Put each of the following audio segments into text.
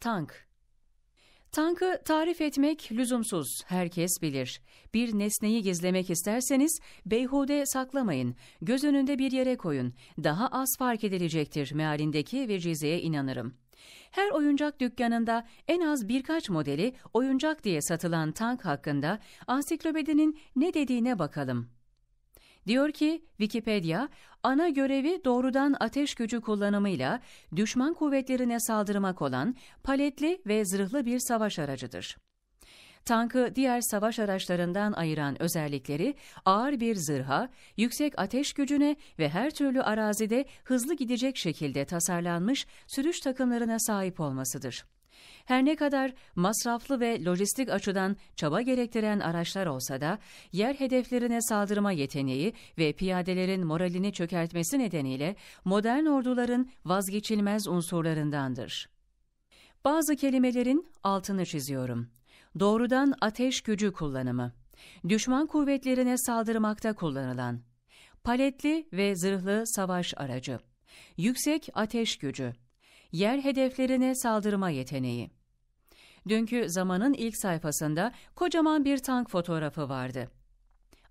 Tank Tankı tarif etmek lüzumsuz, herkes bilir. Bir nesneyi gizlemek isterseniz beyhude saklamayın, göz önünde bir yere koyun, daha az fark edilecektir mealindeki vecizeye inanırım. Her oyuncak dükkanında en az birkaç modeli oyuncak diye satılan tank hakkında ansiklopedinin ne dediğine bakalım. Diyor ki Wikipedia, ana görevi doğrudan ateş gücü kullanımıyla düşman kuvvetlerine saldırmak olan paletli ve zırhlı bir savaş aracıdır. Tankı diğer savaş araçlarından ayıran özellikleri ağır bir zırha, yüksek ateş gücüne ve her türlü arazide hızlı gidecek şekilde tasarlanmış sürüş takımlarına sahip olmasıdır. Her ne kadar masraflı ve lojistik açıdan çaba gerektiren araçlar olsa da yer hedeflerine saldırma yeteneği ve piyadelerin moralini çökertmesi nedeniyle modern orduların vazgeçilmez unsurlarındandır. Bazı kelimelerin altını çiziyorum. Doğrudan ateş gücü kullanımı, düşman kuvvetlerine saldırmakta kullanılan, paletli ve zırhlı savaş aracı, yüksek ateş gücü, yer hedeflerine saldırma yeteneği. Dünkü zamanın ilk sayfasında kocaman bir tank fotoğrafı vardı.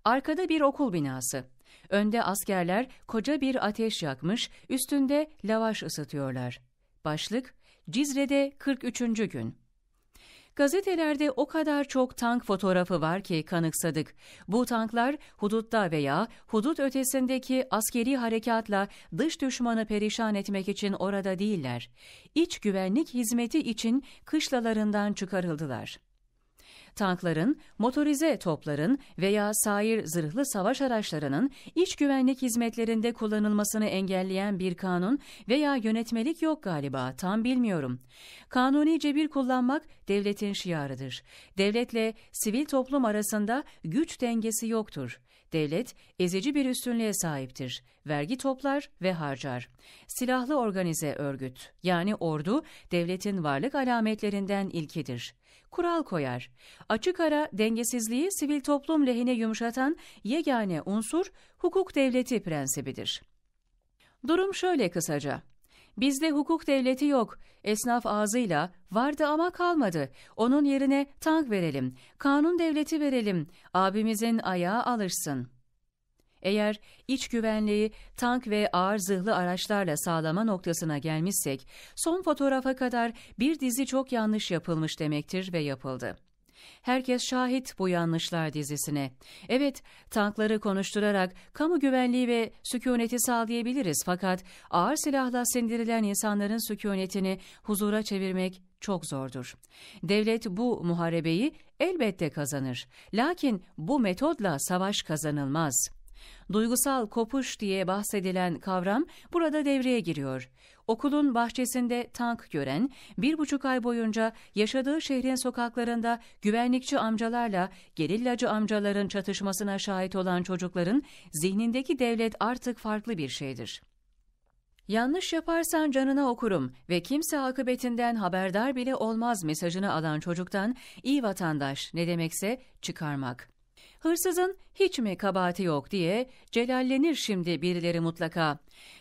Arkada bir okul binası. Önde askerler koca bir ateş yakmış, üstünde lavaş ısıtıyorlar. Başlık, Cizre'de 43. gün. Gazetelerde o kadar çok tank fotoğrafı var ki kanıksadık. Bu tanklar hudutta veya hudut ötesindeki askeri harekatla dış düşmanı perişan etmek için orada değiller. İç güvenlik hizmeti için kışlalarından çıkarıldılar tankların, motorize topların veya sair zırhlı savaş araçlarının iç güvenlik hizmetlerinde kullanılmasını engelleyen bir kanun veya yönetmelik yok galiba tam bilmiyorum. Kanuni cebir kullanmak devletin şiarıdır. Devletle sivil toplum arasında güç dengesi yoktur. Devlet ezici bir üstünlüğe sahiptir. Vergi toplar ve harcar. Silahlı organize örgüt yani ordu devletin varlık alametlerinden ilkidir. Kural koyar. Açık ara dengesizliği sivil toplum lehine yumuşatan yegane unsur hukuk devleti prensibidir. Durum şöyle kısaca. Bizde hukuk devleti yok. Esnaf ağzıyla vardı ama kalmadı. Onun yerine tank verelim, kanun devleti verelim. Abimizin ayağı alışsın.'' Eğer iç güvenliği tank ve ağır zırhlı araçlarla sağlama noktasına gelmişsek, son fotoğrafa kadar bir dizi çok yanlış yapılmış demektir ve yapıldı. Herkes şahit bu yanlışlar dizisine. Evet, tankları konuşturarak kamu güvenliği ve sükuneti sağlayabiliriz fakat ağır silahla sindirilen insanların sükunetini huzura çevirmek çok zordur. Devlet bu muharebeyi elbette kazanır. Lakin bu metodla savaş kazanılmaz.'' Duygusal kopuş diye bahsedilen kavram burada devreye giriyor. Okulun bahçesinde tank gören, bir buçuk ay boyunca yaşadığı şehrin sokaklarında güvenlikçi amcalarla gerillacı amcaların çatışmasına şahit olan çocukların zihnindeki devlet artık farklı bir şeydir. Yanlış yaparsan canına okurum ve kimse akıbetinden haberdar bile olmaz mesajını alan çocuktan iyi vatandaş ne demekse çıkarmak. Hırsızın hiç mi kabahati yok diye celallenir şimdi birileri mutlaka.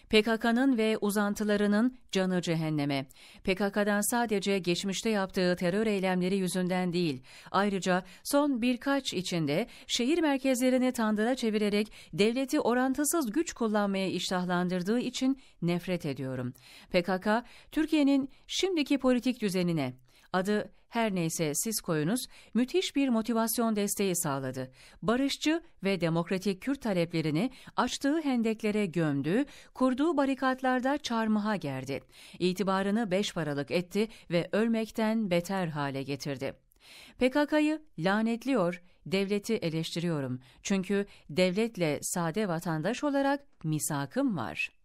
PKK'nın ve uzantılarının canı cehenneme. PKK'dan sadece geçmişte yaptığı terör eylemleri yüzünden değil, ayrıca son birkaç içinde şehir merkezlerini tandıra çevirerek devleti orantısız güç kullanmaya iştahlandırdığı için nefret ediyorum. PKK, Türkiye'nin şimdiki politik düzenine, adı her neyse siz koyunuz, müthiş bir motivasyon desteği sağladı. Barışçı ve demokratik Kürt taleplerini açtığı hendeklere gömdü, kurduğu barikatlarda çarmıha gerdi. İtibarını beş paralık etti ve ölmekten beter hale getirdi.'' PKK'yı lanetliyor, devleti eleştiriyorum. Çünkü devletle sade vatandaş olarak misakım var.''